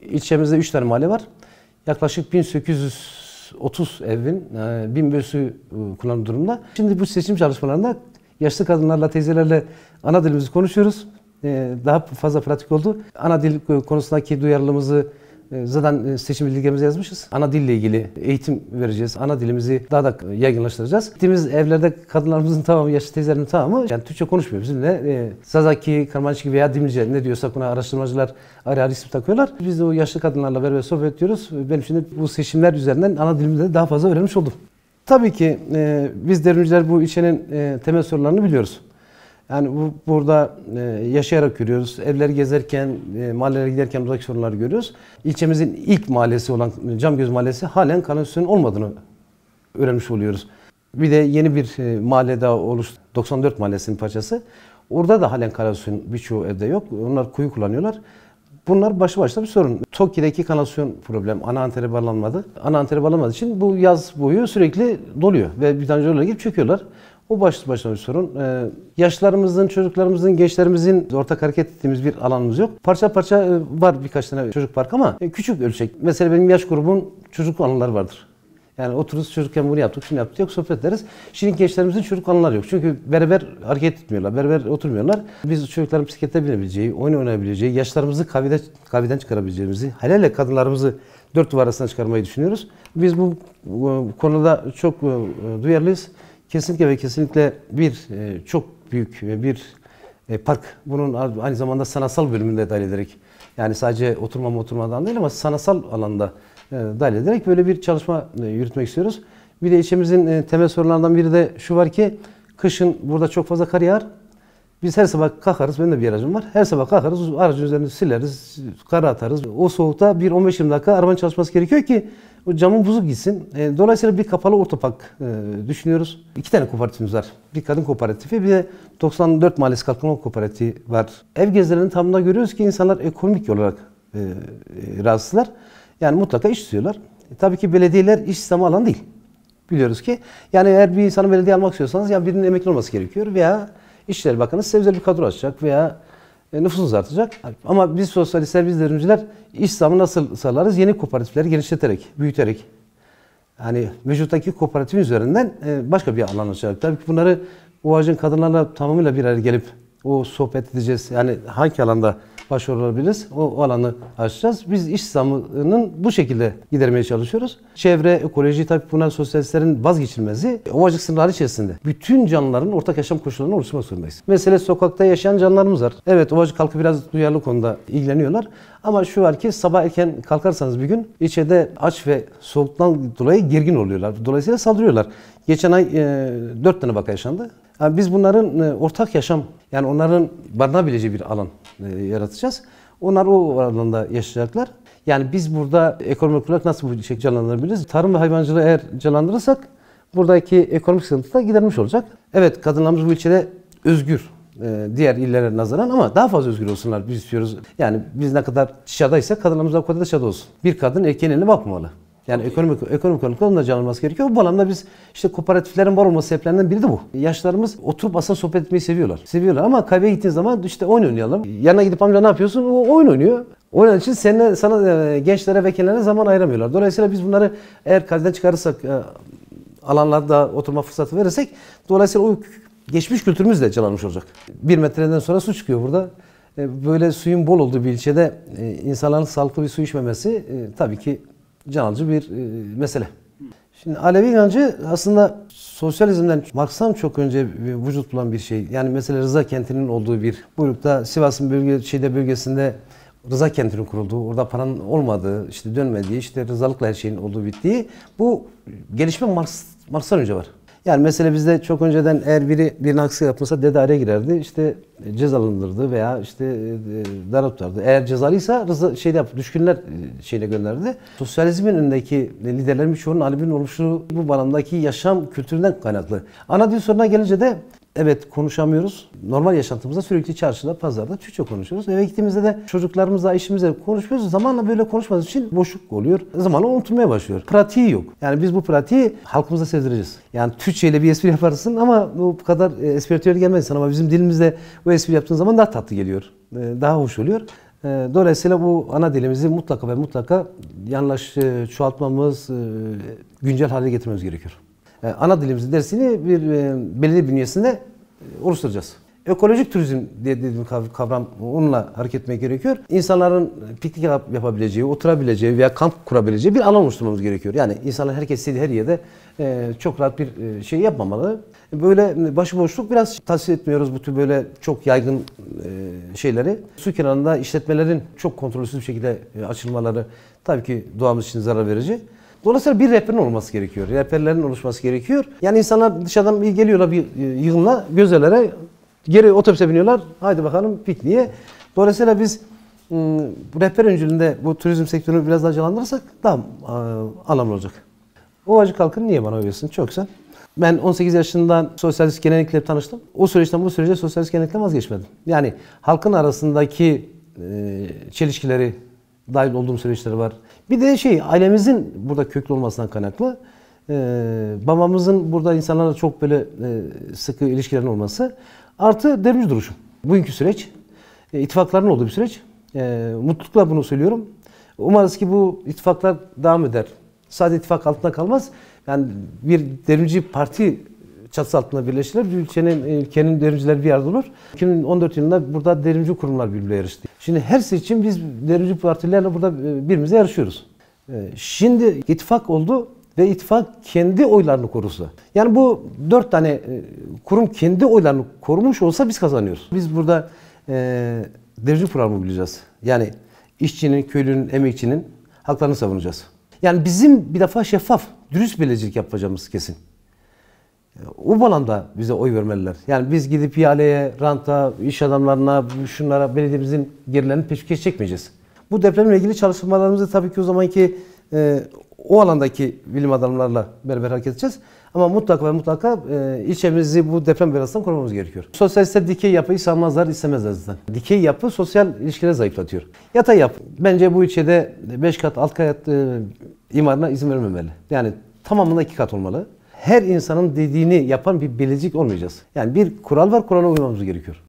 İlçemizde 3 tane mahalle var. Yaklaşık 1830 evin 1500'ü e, e, kullanım durumda. Şimdi bu seçim çalışmalarında yaşlı kadınlarla, teyzelerle ana dilimizi konuşuyoruz. E, daha fazla pratik oldu. Ana dil konusundaki duyarlılığımızı e, zaten e, seçim bildirgemize yazmışız. Ana dille ilgili eğitim vereceğiz. Ana dilimizi daha da yaygınlaştıracağız. Gittiğimiz evlerde kadınlarımızın tamamı, yaşlı teyzelerin tamamı yani Türkçe konuşmuyor bizimle. E, Sazaki, Karmançık veya Dimlice ne diyorsak buna araştırmacılar ayrı ayrı isim takıyorlar. Biz de o yaşlı kadınlarla beraber sohbet ediyoruz. Benim şimdi bu seçimler üzerinden ana dilimde daha fazla öğrenmiş oldum. Tabii ki e, biz devrimciler bu ilçenin e, temel sorularını biliyoruz. Yani bu, burada e, yaşayarak görüyoruz. Evleri gezerken, e, mahallelere giderken buradaki sorunları görüyoruz. İlçemizin ilk mahallesi olan Camgöz Mahallesi halen kanalizasyonun olmadığını öğrenmiş oluyoruz. Bir de yeni bir e, mahalle daha oluştu. 94 mahallesinin parçası. Orada da halen kanalizasyon birçoğu evde yok. Onlar kuyu kullanıyorlar. Bunlar başı başına bir sorun. Toki'deki kanalizasyon problem. Ana antene bağlanmadı. Ana antene bağlanmadığı için bu yaz boyu sürekli doluyor. Ve bir tanjörlere gidip çöküyorlar. Bu başlı başına bir sorun. Ee, yaşlarımızın, çocuklarımızın, gençlerimizin ortak hareket ettiğimiz bir alanımız yok. Parça parça e, var birkaç tane çocuk park ama e, küçük ölçek. Mesela benim yaş grubumun çocuk alanları vardır. Yani otururuz çocukken bunu yaptık, şunu yaptık, yok sohbet ederiz. Şimdi gençlerimizin çocuk alanları yok. Çünkü beraber hareket etmiyorlar, beraber oturmuyorlar. Biz çocukların bisiklete binebileceği, oyun oynayabileceği, yaşlarımızı kahvede, kahveden çıkarabileceğimizi, hele kadınlarımızı dört duvar arasından çıkarmayı düşünüyoruz. Biz bu, bu konuda çok e, duyarlıyız. Kesinlikle ve kesinlikle bir e, çok büyük ve bir e, park bunun aynı zamanda sanatsal bölümünde dahil ederek yani sadece oturma oturmadan değil ama sanatsal alanda e, dahil ederek böyle bir çalışma yürütmek istiyoruz. Bir de ilçemizin temel sorunlarından biri de şu var ki kışın burada çok fazla kar yağar biz her sabah kalkarız, benim de bir aracım var. Her sabah kalkarız, aracın üzerine sileriz, kara atarız. O soğukta bir 15-20 dakika arabanın çalışması gerekiyor ki o camın buzu gitsin. E, dolayısıyla bir kapalı ortopark e, düşünüyoruz. İki tane kooperatifimiz var. Bir kadın kooperatifi, bir de 94 Mahallesi Kalkınma Kooperatifi var. Ev gezilerinin tamında görüyoruz ki insanlar ekonomik olarak e, e, rahatsızlar. Yani mutlaka iş istiyorlar. E, tabii ki belediyeler iş sistemi alan değil. Biliyoruz ki yani eğer bir insanı belediye almak istiyorsanız ya birinin emekli olması gerekiyor veya İşleri Bakanı size bir kadro açacak veya e, nüfusunuz artacak. Ama biz sosyalistler, biz devrimciler iş nasıl sağlarız? Yeni kooperatifleri genişleterek, büyüterek. Yani mevcuttaki kooperatifin üzerinden e, başka bir alan açarak. Tabii ki bunları uvacın kadınlarla tamamıyla bir araya gelip o sohbet edeceğiz. Yani hangi alanda Başvurabiliriz. O, alanı açacağız. Biz iş zamının bu şekilde gidermeye çalışıyoruz. Çevre, ekoloji tabii bunlar sosyalistlerin vazgeçilmezi. Ovacık sınırları içerisinde. Bütün canlıların ortak yaşam koşullarını oluşturmak zorundayız. Mesele sokakta yaşayan canlılarımız var. Evet Ovacık halkı biraz duyarlı konuda ilgileniyorlar. Ama şu var ki sabah erken kalkarsanız bir gün içeride aç ve soğuktan dolayı gergin oluyorlar. Dolayısıyla saldırıyorlar. Geçen ay e, 4 tane vaka yaşandı. Yani biz bunların e, ortak yaşam yani onların barınabileceği bir alan e, yaratacağız. Onlar o alanda yaşayacaklar. Yani biz burada ekonomik olarak nasıl bu şey canlandırabiliriz? Tarım ve hayvancılığı eğer canlandırırsak buradaki ekonomik sıkıntı da gidermiş olacak. Evet kadınlarımız bu ilçede özgür e, diğer illere nazaran ama daha fazla özgür olsunlar biz istiyoruz. Yani biz ne kadar şadaysak kadınlarımız da o kadar şad olsun. Bir kadın erkeğin eline bakmamalı. Yani ekonomik ekonomik olarak onun da canlanması gerekiyor. Bu anlamda biz işte kooperatiflerin var olması sebeplerinden biri de bu. Yaşlarımız oturup aslında sohbet etmeyi seviyorlar. Seviyorlar ama kahveye gittiğin zaman işte oyun oynayalım. Yanına gidip amca ne yapıyorsun? O oyun oynuyor. Oyun için seninle, sana e, gençlere vekillere zaman ayıramıyorlar. Dolayısıyla biz bunları eğer kaleden çıkarırsak e, alanlarda oturma fırsatı verirsek dolayısıyla o geçmiş kültürümüz de canlanmış olacak. Bir metreden sonra su çıkıyor burada e, böyle suyun bol olduğu bir ilçede insanların sağlıklı bir su içmemesi tabii ki can bir e, mesele. Şimdi Alevi inancı aslında sosyalizmden Marks'tan çok önce vücut bulan bir şey. Yani mesela Rıza Kenti'nin olduğu bir buyrukta Sivas'ın bölge, şeyde bölgesinde Rıza Kenti'nin kurulduğu, orada paranın olmadığı, işte dönmediği, işte rızalıkla her şeyin olduğu bittiği bu gelişme Marks, Marks'tan önce var. Yani mesela bizde çok önceden eğer biri bir aksilik yapmasa dedare girerdi. İşte cezalandırdı veya işte e, e tutardı. Eğer cezalıysa rıza, şeyde yap, düşkünler e, şeyine gönderdi. Sosyalizmin önündeki liderlerin birçoğunun Alevi'nin oluşu bu bağlamdaki yaşam kültüründen kaynaklı. Ana dil soruna gelince de Evet konuşamıyoruz. Normal yaşantımızda sürekli çarşıda, pazarda Türkçe konuşuyoruz. Eve gittiğimizde de çocuklarımızla, işimizle konuşmuyoruz. Zamanla böyle konuşmadığımız için boşluk oluyor. Zamanla unutulmaya başlıyor. Pratiği yok. Yani biz bu pratiği halkımıza sevdireceğiz. Yani Türkçe ile bir espri yaparsın ama bu kadar e, espiratör gelmez sana ama bizim dilimizde bu espri yaptığın zaman daha tatlı geliyor. E, daha hoş oluyor. E, dolayısıyla bu ana dilimizi mutlaka ve mutlaka yanlış çoğaltmamız, güncel hale getirmemiz gerekiyor. E, ana dilimiz dersini bir e, belediye bünyesinde e, oluşturacağız. Ekolojik turizm diye dediğim kavram onunla hareket etmek gerekiyor. İnsanların piknik yapabileceği, oturabileceği veya kamp kurabileceği bir alan oluşturmamız gerekiyor. Yani insanlar herkes istediği her yerde çok rahat bir şey yapmamalı. Böyle başıboşluk biraz tasvir etmiyoruz bu tür böyle çok yaygın şeyleri. Su kenarında işletmelerin çok kontrolsüz bir şekilde açılmaları tabii ki doğamız için zarar verici. Dolayısıyla bir rehberin olması gerekiyor. Rehberlerin oluşması gerekiyor. Yani insanlar dışarıdan geliyorlar bir e, yığınla gözelere geri otobüse biniyorlar. Haydi bakalım pikniğe. Dolayısıyla biz bu hmm, rehber öncülüğünde bu turizm sektörünü biraz daha canlandırırsak daha e, anlamlı olacak. O acı kalkın niye bana övüyorsun? Çok güzel. Ben 18 yaşından sosyalist genellikle tanıştım. O süreçten bu sürece sosyalist genellikle vazgeçmedim. Yani halkın arasındaki e, çelişkileri dahil olduğum süreçleri var. Bir de şey ailemizin burada köklü olmasından kaynaklı. E, babamızın burada insanlarla çok böyle e, sıkı ilişkilerin olması. Artı devrimci duruşum. Bugünkü süreç. E, ittifakların olduğu bir süreç. E, mutlulukla bunu söylüyorum. Umarız ki bu ittifaklar devam eder. Sadece ittifak altında kalmaz. Yani bir devrimci parti çatısı altında birleştiler. Ülkenin, e, ülkenin derimcileri bir arada olur. 2014 yılında burada derimci kurumlar birbirine yarıştı. Şimdi her seçim şey biz derimci partilerle burada e, birbirimize yarışıyoruz. E, şimdi ittifak oldu ve ittifak kendi oylarını korusa. Yani bu dört tane kurum kendi oylarını korumuş olsa biz kazanıyoruz. Biz burada e, derimci programı bulacağız? Yani işçinin, köylünün, emekçinin haklarını savunacağız. Yani bizim bir defa şeffaf, dürüst belircilik yapacağımız kesin. E, o bağlamda bize oy vermeliler. Yani biz gidip ihaleye, ranta, iş adamlarına, şunlara, belediyemizin gerilerini peşkeş çekmeyeceğiz. Bu depremle ilgili çalışmalarımızı tabii ki o zamanki e, o alandaki bilim adamlarla beraber hareket edeceğiz. Ama mutlaka ve mutlaka e, ilçemizi bu deprem belasından korumamız gerekiyor. Sosyalistler dikey yapıyı sanmazlar, istemezler zaten. Dikey yapı sosyal ilişkileri zayıflatıyor. Yatay yapı. Bence bu ilçede 5 kat, alt kat e, imarına izin vermemeli. Yani tamamında 2 kat olmalı her insanın dediğini yapan bir bilecik olmayacağız. Yani bir kural var, kurala uymamız gerekiyor.